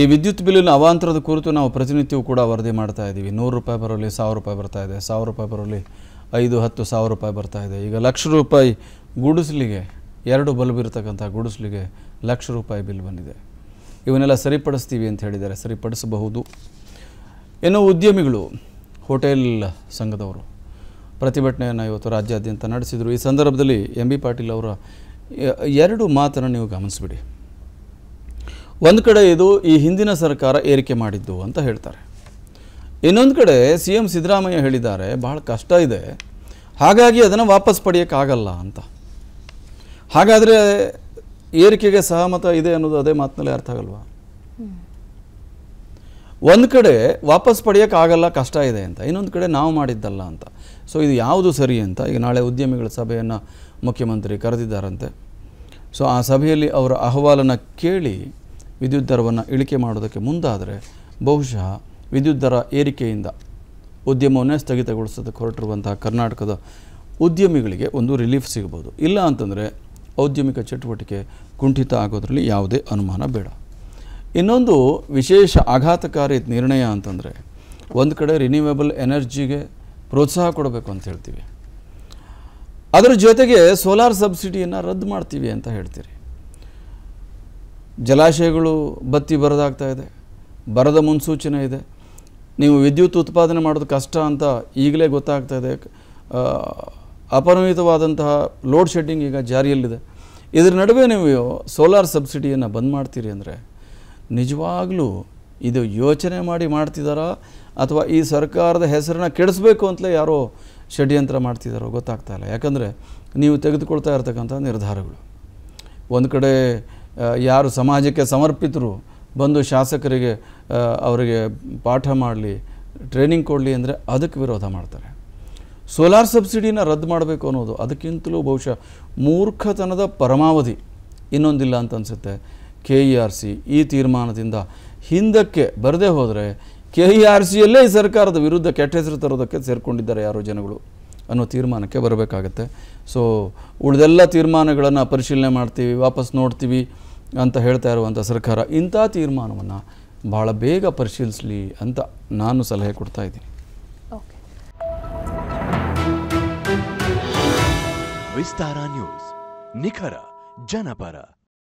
ಈ ವಿದ್ಯುತ್ ಬಿಲ್ಲಿನ ಅವಾಂತರದ ಕುರಿತು ನಾವು ಪ್ರತಿನಿತ್ಯವೂ ಕೂಡ ವರದಿ ಮಾಡ್ತಾ ಇದ್ದೀವಿ ನೂರು ರೂಪಾಯಿ ಬರಲಿ ಸಾವಿರ ರೂಪಾಯಿ ಬರ್ತಾ ಇದೆ ಸಾವಿರ ರೂಪಾಯಿ ಬರಲಿ ಐದು ಹತ್ತು ಸಾವಿರ ರೂಪಾಯಿ ಬರ್ತಾ ಇದೆ ಈಗ ಲಕ್ಷ ರೂಪಾಯಿ ಗುಡಿಸ್ಲಿಗೆ ಎರಡು ಬಲ್ಬ್ ಇರತಕ್ಕಂಥ ಗುಡಿಸ್ಲಿಗೆ ಲಕ್ಷ ರೂಪಾಯಿ ಬಿಲ್ ಬಂದಿದೆ ಇವನ್ನೆಲ್ಲ ಸರಿಪಡಿಸ್ತೀವಿ ಅಂತ ಹೇಳಿದ್ದಾರೆ ಸರಿಪಡಿಸಬಹುದು ಏನೋ ಉದ್ಯಮಿಗಳು ಹೋಟೆಲ್ ಸಂಘದವರು ಪ್ರತಿಭಟನೆಯನ್ನು ಇವತ್ತು ರಾಜ್ಯಾದ್ಯಂತ ನಡೆಸಿದರು ಈ ಸಂದರ್ಭದಲ್ಲಿ ಎಂ ಬಿ ಪಾಟೀಲ್ ಅವರ ಎರಡು ಮಾತನ್ನು ನೀವು ಗಮನಿಸ್ಬಿಡಿ ಒಂದು ಕಡೆ ಇದು ಈ ಹಿಂದಿನ ಸರ್ಕಾರ ಏರಿಕೆ ಮಾಡಿದ್ದು ಅಂತ ಹೇಳ್ತಾರೆ ಇನ್ನೊಂದು ಕಡೆ ಸಿ ಎಂ ಸಿದ್ದರಾಮಯ್ಯ ಹೇಳಿದ್ದಾರೆ ಬಹಳ ಕಷ್ಟ ಇದೆ ಹಾಗಾಗಿ ಅದನ್ನು ವಾಪಸ್ ಪಡೆಯೋಕ್ಕಾಗಲ್ಲ ಅಂತ ಹಾಗಾದರೆ ಏರಿಕೆಗೆ ಸಹಮತ ಇದೆ ಅನ್ನೋದು ಅದೇ ಮಾತಿನಲ್ಲಿ ಅರ್ಥ ಆಗಲ್ವಾ ಒಂದು ಕಡೆ ವಾಪಸ್ ಪಡೆಯೋಕ್ಕಾಗಲ್ಲ ಕಷ್ಟ ಇದೆ ಅಂತ ಇನ್ನೊಂದು ಕಡೆ ನಾವು ಮಾಡಿದ್ದಲ್ಲ ಅಂತ ಸೊ ಇದು ಯಾವುದು ಸರಿ ಅಂತ ಈಗ ನಾಳೆ ಉದ್ಯಮಿಗಳ ಸಭೆಯನ್ನು ಮುಖ್ಯಮಂತ್ರಿ ಕರೆದಿದ್ದಾರಂತೆ ಸೊ ಆ ಸಭೆಯಲ್ಲಿ ಅವರ ಅಹವಾಲನ್ನು ಕೇಳಿ ವಿದ್ಯುತ್ ದರವನ್ನು ಇಳಿಕೆ ಮಾಡೋದಕ್ಕೆ ಮುಂದಾದರೆ ಬಹುಶಃ ವಿದ್ಯುತ್ ದರ ಏರಿಕೆಯಿಂದ ಉದ್ಯಮವನ್ನೇ ಸ್ಥಗಿತಗೊಳಿಸೋದಕ್ಕೆ ಹೊರಟಿರುವಂತಹ ಕರ್ನಾಟಕದ ಉದ್ಯಮಿಗಳಿಗೆ ಒಂದು ರಿಲೀಫ್ ಸಿಗ್ಬೋದು ಇಲ್ಲ ಅಂತಂದರೆ ಔದ್ಯಮಿಕ ಚಟುವಟಿಕೆ ಕುಂಠಿತ ಆಗೋದ್ರಲ್ಲಿ ಯಾವುದೇ ಅನುಮಾನ ಬೇಡ ಇನ್ನೊಂದು ವಿಶೇಷ ಆಘಾತಕಾರಿ ನಿರ್ಣಯ ಅಂತಂದರೆ ಒಂದು ಕಡೆ ರಿನ್ಯೂವೇಬಲ್ ಎನರ್ಜಿಗೆ ಪ್ರೋತ್ಸಾಹ ಕೊಡಬೇಕು ಅಂತ ಹೇಳ್ತೀವಿ ಅದರ ಜೊತೆಗೆ ಸೋಲಾರ್ ಸಬ್ಸಿಡಿಯನ್ನು ರದ್ದು ಮಾಡ್ತೀವಿ ಅಂತ ಹೇಳ್ತೀರಿ ಜಲಾಶಯಗಳು ಬತ್ತಿ ಬರದಾಗ್ತಾ ಇದೆ ಬರದ ಮುನ್ಸೂಚನೆ ಇದೆ ನೀವು ವಿದ್ಯುತ್ ಉತ್ಪಾದನೆ ಮಾಡೋದು ಕಷ್ಟ ಅಂತ ಈಗಲೇ ಗೊತ್ತಾಗ್ತಾ ಇದೆ ಅಪರಿಮಿತವಾದಂತಹ ಲೋಡ್ ಶೆಡ್ಡಿಂಗ್ ಈಗ ಜಾರಿಯಲ್ಲಿದೆ ಇದರ ನಡುವೆ ನೀವು ಸೋಲಾರ್ ಸಬ್ಸಿಡಿಯನ್ನು ಬಂದ್ ಮಾಡ್ತೀರಿ ಅಂದರೆ ನಿಜವಾಗಲೂ ಇದು ಯೋಚನೆ ಮಾಡಿ ಮಾಡ್ತಿದ್ದಾರಾ ಅಥವಾ ಈ ಸರ್ಕಾರದ ಹೆಸರನ್ನ ಕೆಡಿಸ್ಬೇಕು ಅಂತಲೇ ಯಾರೋ ಷಡ್ಯಂತ್ರ ಮಾಡ್ತಿದ್ದಾರೋ ಗೊತ್ತಾಗ್ತಾ ಇಲ್ಲ ಯಾಕಂದರೆ ನೀವು ತೆಗೆದುಕೊಳ್ತಾ ಇರತಕ್ಕಂಥ ನಿರ್ಧಾರಗಳು ಒಂದು ಕಡೆ ಯಾರು ಸಮಾಜಕ್ಕೆ ಸಮರ್ಪಿತರು ಬಂದು ಶಾಸಕರಿಗೆ ಅವರಿಗೆ ಪಾಠ ಮಾಡಲಿ ಟ್ರೈನಿಂಗ್ ಕೊಡಲಿ ಅಂದರೆ ಅದಕ್ಕೆ ವಿರೋಧ ಮಾಡ್ತಾರೆ ಸೋಲಾರ್ ಸಬ್ಸಿಡಿನ ರದ್ದು ಮಾಡಬೇಕು ಅನ್ನೋದು ಅದಕ್ಕಿಂತಲೂ ಬಹುಶಃ ಮೂರ್ಖತನದ ಪರಮಾವಧಿ ಇನ್ನೊಂದಿಲ್ಲ ಅಂತ ಅನಿಸುತ್ತೆ K E e R C ಈ ತೀರ್ಮಾನದಿಂದ ಹಿಂದಕ್ಕೆ ಬರದೇ ಹೋದರೆ ಕೆ ಇ e ಆರ್ ಸಿಯಲ್ಲೇ ಸರ್ಕಾರದ ವಿರುದ್ಧ ಕೆಟ್ಟ ಹೆಸರು ತರೋದಕ್ಕೆ ಸೇರಿಕೊಂಡಿದ್ದಾರೆ ಯಾರೋ ಜನಗಳು ಅನ್ನೋ ತೀರ್ಮಾನಕ್ಕೆ ಬರಬೇಕಾಗತ್ತೆ ಸೊ ಉಳಿದೆಲ್ಲ ತೀರ್ಮಾನಗಳನ್ನು ಪರಿಶೀಲನೆ ಮಾಡ್ತೀವಿ ವಾಪಸ್ ನೋಡ್ತೀವಿ ಅಂತ ಹೇಳ್ತಾ ಇರುವಂಥ ಸರ್ಕಾರ ಇಂಥ ತೀರ್ಮಾನವನ್ನು ಭಾಳ ಬೇಗ ಪರಿಶೀಲಿಸಲಿ ಅಂತ ನಾನು ಸಲಹೆ ಕೊಡ್ತಾ ಇದ್ದೀನಿ ವಿಸ್ತಾರ ನ್ಯೂಸ್ ನಿಖರ ಜನಪರ